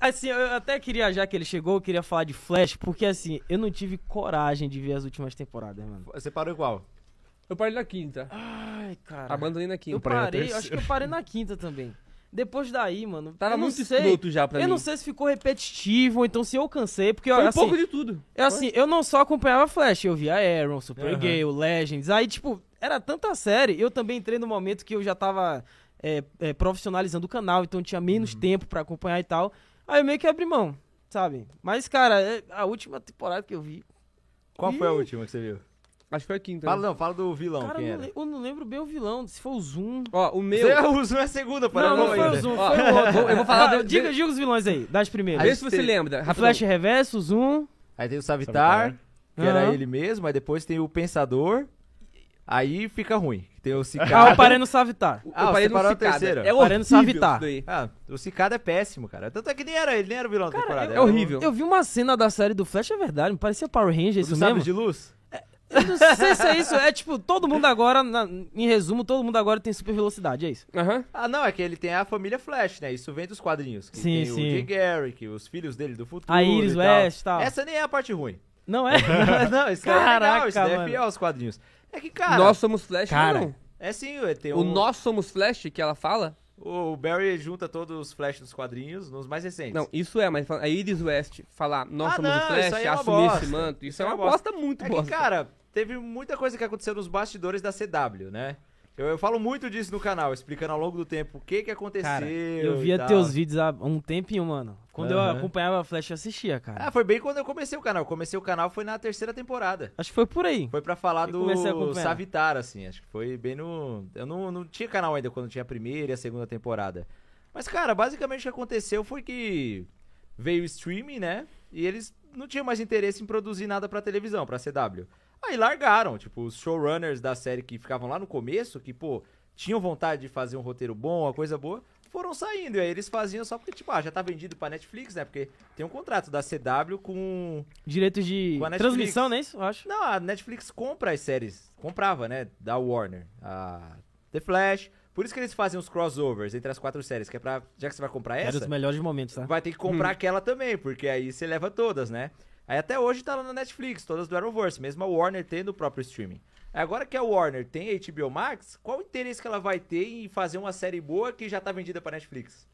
Assim, eu até queria, já que ele chegou, eu queria falar de Flash, porque assim, eu não tive coragem de ver as últimas temporadas, mano. Você parou igual? Eu parei na quinta. Ai, cara. Abandonei na quinta. Eu parei, acho que eu parei na quinta também. Depois daí, mano. Tava muito sei, escroto já pra eu mim. Eu não sei se ficou repetitivo, ou então se eu cansei, porque Foi eu, um pouco assim, de tudo. é assim, eu não só acompanhava Flash, eu via Arrow, Supergirl, uhum. Legends. Aí, tipo, era tanta série. Eu também entrei no momento que eu já tava é, é, profissionalizando o canal, então tinha menos uhum. tempo para acompanhar e tal. Aí eu meio que abri mão, sabe? Mas, cara, é a última temporada que eu vi. Qual foi a última que você viu? Acho que foi a quinta. Né? Fala, né? não, fala do vilão. Cara, quem eu, não era? eu não lembro bem o vilão. Se foi o Zoom. Ó, o meu. Você, o Zoom é a segunda, para Não, não, foi ainda. o Zoom, foi o né? outro. Eu vou falar. Ah, diga, diga os vilões aí, das primeiras. Vê se você tem... lembra. O Flash Reverso, o Zoom. Aí tem o Savitar, Savitar. que uhum. era ele mesmo. Aí depois tem o Pensador. Aí fica ruim. Tem o cicada. Ah, o Pareno Savitar. Ah, o Pareno é Savitar. É o Pareno Savitar. Ah, o cicada é péssimo, cara. Tanto é que nem era ele, nem era o vilão cara, da temporada. É, é horrível. Eu, vi uma cena da série do Flash, é verdade. Me parecia Power Rangers, isso mesmo. de luz? É, eu não sei se é isso. É tipo, todo mundo agora, na, em resumo, todo mundo agora tem super velocidade, é isso. Uhum. Ah, não, é que ele tem a família Flash, né? Isso vem dos quadrinhos. Que sim, tem sim. o Jay Garrick, os filhos dele do futuro. A Iris e tal. tal. Essa nem é a parte ruim. Não é? não, isso Caraca, é legal, isso é fiel aos quadrinhos. É que, cara. Nós somos Flash, é cara. não. É sim, o ET. O Nós Somos Flash, que ela fala. O Barry junta todos os Flash dos quadrinhos, nos mais recentes. Não, isso é, mas a Iris West falar Nós ah, Somos não, Flash, é assumir bosta. esse manto, isso, isso é, é uma bosta, muito é bosta. Que, cara, teve muita coisa que aconteceu nos bastidores da CW, né? Eu, eu, falo muito disso no canal, explicando ao longo do tempo o que que aconteceu. Cara, eu via teus vídeos há um tempinho, mano. Quando uhum. eu acompanhava a Flash, eu assistia, cara. Ah, foi bem quando eu comecei o canal. Eu comecei o canal foi na terceira temporada. Acho que foi por aí. Foi para falar eu do Savitar, assim. Acho que foi bem no. Eu não, não tinha canal ainda quando tinha a primeira e a segunda temporada. Mas, cara, basicamente o que aconteceu foi que veio o streaming, né? E eles não tinham mais interesse em produzir nada pra televisão, pra CW. Aí largaram, tipo, os showrunners da série que ficavam lá no começo, que, pô, tinham vontade de fazer um roteiro bom, uma coisa boa, foram saindo. E aí eles faziam só porque, tipo, ah, já tá vendido pra Netflix, né? Porque tem um contrato da CW com. Direitos de com transmissão, né? Isso, eu acho. Não, a Netflix compra as séries. Comprava, né? Da Warner. A The Flash. Por isso que eles fazem os crossovers entre as quatro séries, que é pra. Já que você vai comprar é essa. Era os melhores momentos, tá? Vai ter que comprar hum. aquela também, porque aí você leva todas, né? Aí até hoje tá lá na Netflix, todas do Arrowverse, mesmo a Warner tem no próprio streaming. Agora que a Warner tem HBO Max, qual o interesse que ela vai ter em fazer uma série boa que já tá vendida pra Netflix?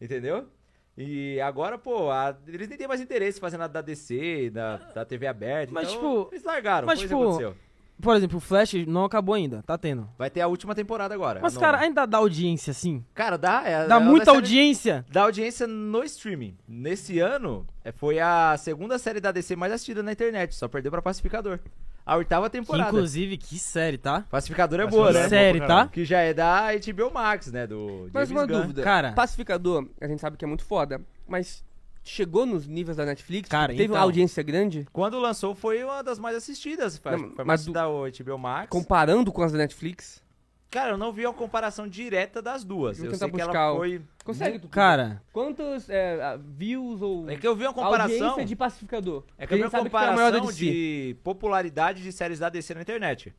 Entendeu? E agora, pô, a, eles nem têm mais interesse fazendo nada da DC, da, da TV aberta. Mas, então, tipo, eles largaram, mas, tipo, aconteceu. Por exemplo, o Flash não acabou ainda, tá tendo. Vai ter a última temporada agora. Mas, cara, ainda dá audiência, sim. Cara, dá. É, dá é muita audiência. dá audiência no streaming. Nesse ano, é, foi a segunda série da DC mais assistida na internet. Só perdeu pra Pacificador. A oitava temporada. inclusive, que série, tá? Pacificador é boa, é né? série, tá? Que já é da HBO Max, né? Do James Mas uma Gun. dúvida. Cara... Pacificador, a gente sabe que é muito foda. Mas chegou nos níveis da Netflix? Cara, teve então, uma audiência grande? Quando lançou foi uma das mais assistidas, foi não, mas do, da HBO Max. Comparando com as da Netflix? Cara, eu não vi uma comparação direta das duas. Eu, eu sei que ela foi Consegue, tu, Cara. Quantos é, views ou. É que eu vi uma comparação. de pacificador. É que eu vi uma comparação de, si. popularidade de séries da DC na internet.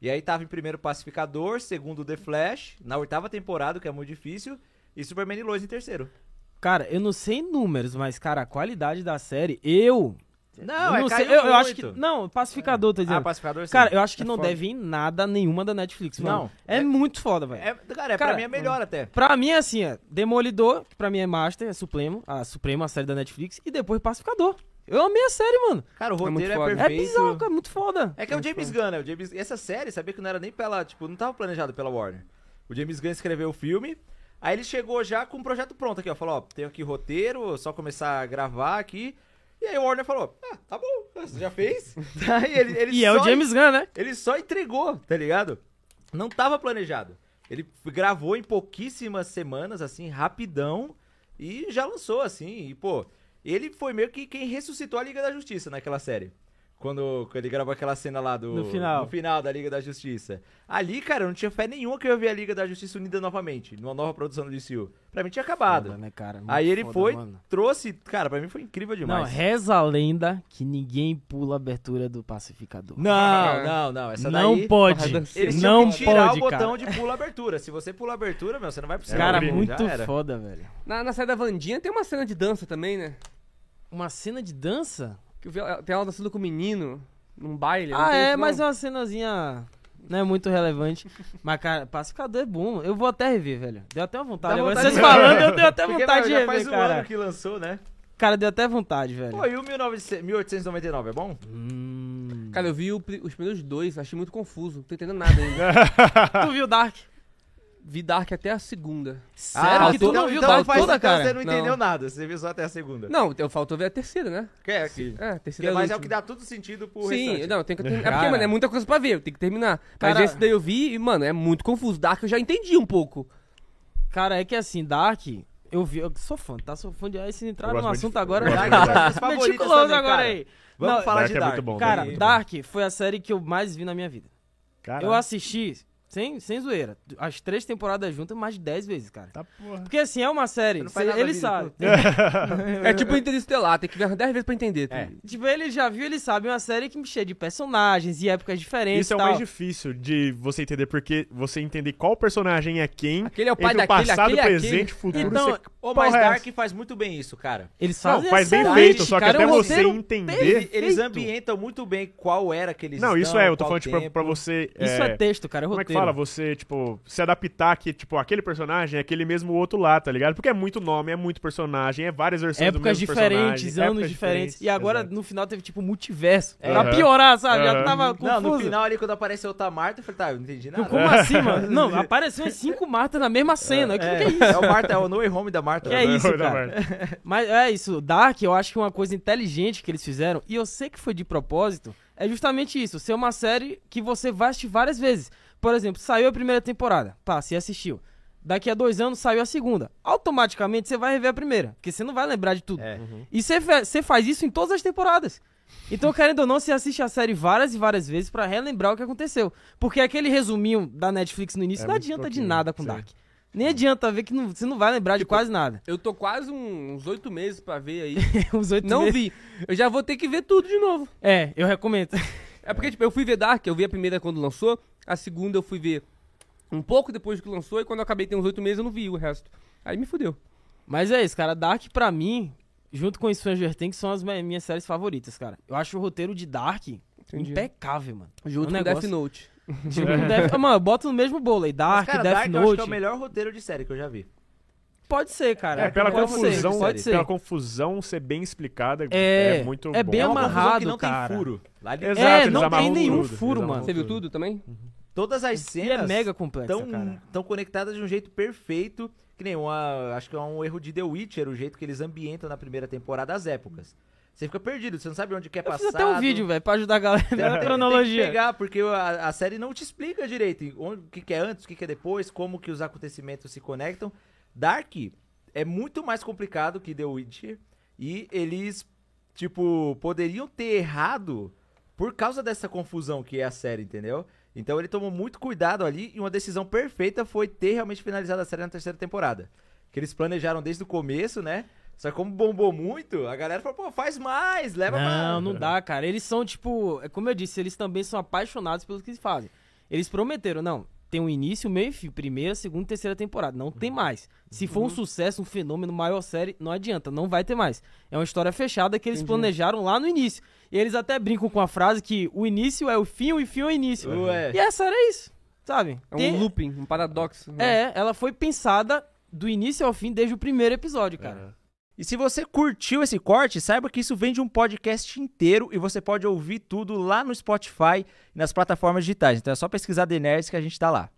E aí tava em primeiro Pacificador, segundo The Flash, na oitava temporada, que é muito difícil, e Superman e Lois em terceiro. Cara, eu não sei números, mas, cara, a qualidade da série, eu. Não, eu não é sei, eu, eu, acho que. Não, pacificador, tá é. ah, dizendo. Ah, pacificador sim. Cara, eu acho que é não foda. deve em nada nenhuma da Netflix, mano. Não. É, é muito foda, velho. É, cara, é, cara, pra mim é melhor hum. até. Pra mim é assim, é Demolidor, que pra mim é Master, é Supremo, a Suprema, a série da Netflix, e depois Pacificador. Eu amei a série, mano. Cara, o é roteiro é, é perfeito. É bizarro, cara, muito foda. É que é o James Gunn, né? O James... Essa série, sabia que não era nem pela. Tipo, não tava planejado pela Warner. O James Gunn escreveu o filme. Aí ele chegou já com o um projeto pronto aqui, ó. Falou, ó, tenho aqui roteiro, só começar a gravar aqui. E aí o Warner falou, ah, tá bom, você já fez? Aí ele, ele e é o James Gunn, né? Ele só entregou, tá ligado? Não tava planejado. Ele gravou em pouquíssimas semanas, assim, rapidão, e já lançou, assim, e, pô, ele foi meio que quem ressuscitou a Liga da Justiça naquela série. Quando, quando ele gravou aquela cena lá do. No final. No final da Liga da Justiça. Ali, cara, eu não tinha fé nenhuma que eu ia ver a Liga da Justiça unida novamente, numa nova produção do DCU. Pra mim tinha acabado. Foda, né, cara? Aí ele foda, foi, mano. trouxe. Cara, pra mim foi incrível demais. Não, reza a lenda que ninguém pula a abertura do pacificador. Não, ah. não, não. Essa não daí. Pode. Eles não pode. tirar pode, o botão cara. de pula abertura. Se você pula abertura, meu, você não vai pro Cara, abrir, muito foda, velho. Na, na saída da Vandinha tem uma cena de dança também, né? Uma cena de dança? Que tem ela dançando com o menino num baile. Ah, é, mas é uma cenazinha. Não é muito relevante. mas, cara, Pacificador é bom. Eu vou até rever, velho. Deu até vontade. Dá Agora vontade vocês falando, eu dei até Porque, vontade de rever, faz um cara. ano que lançou, né? Cara, deu até vontade, velho. Pô, e o 1899 é bom? Hum... Cara, eu vi o, os primeiros dois, achei muito confuso. Não tô entendendo nada ainda. tu viu Dark? vi Dark até a segunda. Sério? Ah, ah, que tu então, não viu então Dark faz, toda, então cara? Você não entendeu não. nada, você viu só até a segunda. Não, eu faltou ver a terceira, né? Que é, que... É, a terceira que, Mas é, é o que dá todo sentido pro Sim, não, tem que terminar. É porque, mano, é muita coisa pra ver, eu tenho que terminar. Cara... Mas esse daí eu vi e, mano, é muito confuso. Dark eu já entendi um pouco. Cara, é que assim, Dark, eu vi, eu sou fã, tá? Sou fã de. Aí ah, se entrar no assunto de... agora. Dark, meticuloso também, agora aí. Vamos não, falar Dark de é Dark. É bom, cara, né? Dark foi a série que eu mais vi na minha vida. Eu assisti sem, sem zoeira. As três temporadas juntas, mais de dez vezes, cara. Tá porra. Porque assim, é uma série. Cê, ele sabe. é tipo Interestelar, tem que ver dez vezes pra entender. É. Tipo, ele já viu, ele sabe. Uma série que cheia de personagens e épocas diferentes. Isso é o mais difícil de você entender, porque você entender qual personagem é quem. Aquele é o pai daquele, passado, aquele, é presente, aquele. futuro. Então, o mais é Dark faz muito bem isso, cara. Eles fazem Não, faz bem feito, só que cara, é até você entender. Eles, eles ambientam muito bem qual era aquele. Não, isso é, eu tô falando, tipo, pra você. Isso é texto, cara, é roteiro fala? Você, tipo, se adaptar que, tipo, aquele personagem é aquele mesmo outro lá, tá ligado? Porque é muito nome, é muito personagem, é várias versões épocas do mesmo diferentes, anos épocas diferentes. E agora, Exato. no final, teve, tipo, multiverso. É. Pra piorar, sabe? Uhum. Já tava confuso. Não, no final ali, quando apareceu outra Marta, eu falei, tá, eu não entendi nada. Como assim, mano? Não, apareceu cinco Marta na mesma cena. É. Que, que é, é isso? É o Marta, é o No Way Home da Marta. Que é isso, cara. Mas é isso. Dark, eu acho que uma coisa inteligente que eles fizeram, e eu sei que foi de propósito, é justamente isso, ser uma série que você vai assistir várias vezes por exemplo, saiu a primeira temporada, tá, você assistiu. Daqui a dois anos saiu a segunda. Automaticamente você vai rever a primeira, porque você não vai lembrar de tudo. É. Uhum. E você, você faz isso em todas as temporadas. Então, querendo ou não, você assiste a série várias e várias vezes para relembrar o que aconteceu. Porque é aquele resuminho da Netflix no início é não adianta de nada com sim. Dark. Nem adianta ver que não, você não vai lembrar tipo, de quase nada. Eu tô quase uns oito meses para ver aí. uns oito meses Não vi. Eu já vou ter que ver tudo de novo. É, eu recomendo. É porque, tipo, eu fui ver Dark, eu vi a primeira quando lançou, a segunda eu fui ver um pouco depois que lançou, e quando eu acabei tem uns oito meses eu não vi o resto. Aí me fudeu. Mas é isso, cara. Dark, pra mim, junto com Stranger Things, são as minhas séries favoritas, cara. Eu acho o roteiro de Dark Entendi. impecável, mano. Junto é um negócio... com Death Note. Tipo, com Death... Mano, eu boto no mesmo bolo aí. Dark, Mas, cara, Death Dark, Note. Eu acho que é o melhor roteiro de série que eu já vi pode ser, cara. É, pela confusão, ser, pode ser. pela confusão ser bem explicada, é, é muito É bem bom. amarrado, é não cara. tem furo. Lá de... Exato, é, não tem nenhum tudo, furo, mano. Você viu tudo também? Uhum. Todas as cenas e é mega complexa, tão, cara. tão conectadas de um jeito perfeito, que nem uma, acho que é um erro de The Witcher, o jeito que eles ambientam na primeira temporada as épocas. Você fica perdido, você não sabe onde quer passar. É até um vídeo, velho, pra ajudar a galera na cronologia. Tem que pegar, porque a, a série não te explica direito onde, o que, que é antes, o que, que é depois, como que os acontecimentos se conectam. Dark é muito mais complicado que The Witcher e eles, tipo, poderiam ter errado por causa dessa confusão que é a série, entendeu? Então ele tomou muito cuidado ali e uma decisão perfeita foi ter realmente finalizado a série na terceira temporada. Que eles planejaram desde o começo, né? Só que como bombou muito, a galera falou, pô, faz mais, leva não, mais. Não, não dá, cara. Eles são, tipo, é como eu disse, eles também são apaixonados pelo que eles fazem. Eles prometeram, não, tem um início, meio fim, primeira, segunda, terceira temporada. Não tem mais. Se for um uhum. sucesso, um fenômeno, maior série, não adianta, não vai ter mais. É uma história fechada que eles Entendi. planejaram lá no início. E eles até brincam com a frase que o início é o fim, o fim é o início. Ué. E essa era isso, sabe? É um looping, um paradoxo. Né? É, ela foi pensada do início ao fim desde o primeiro episódio, cara. É. E se você curtiu esse corte, saiba que isso vem de um podcast inteiro e você pode ouvir tudo lá no Spotify e nas plataformas digitais. Então é só pesquisar The Nerds que a gente está lá.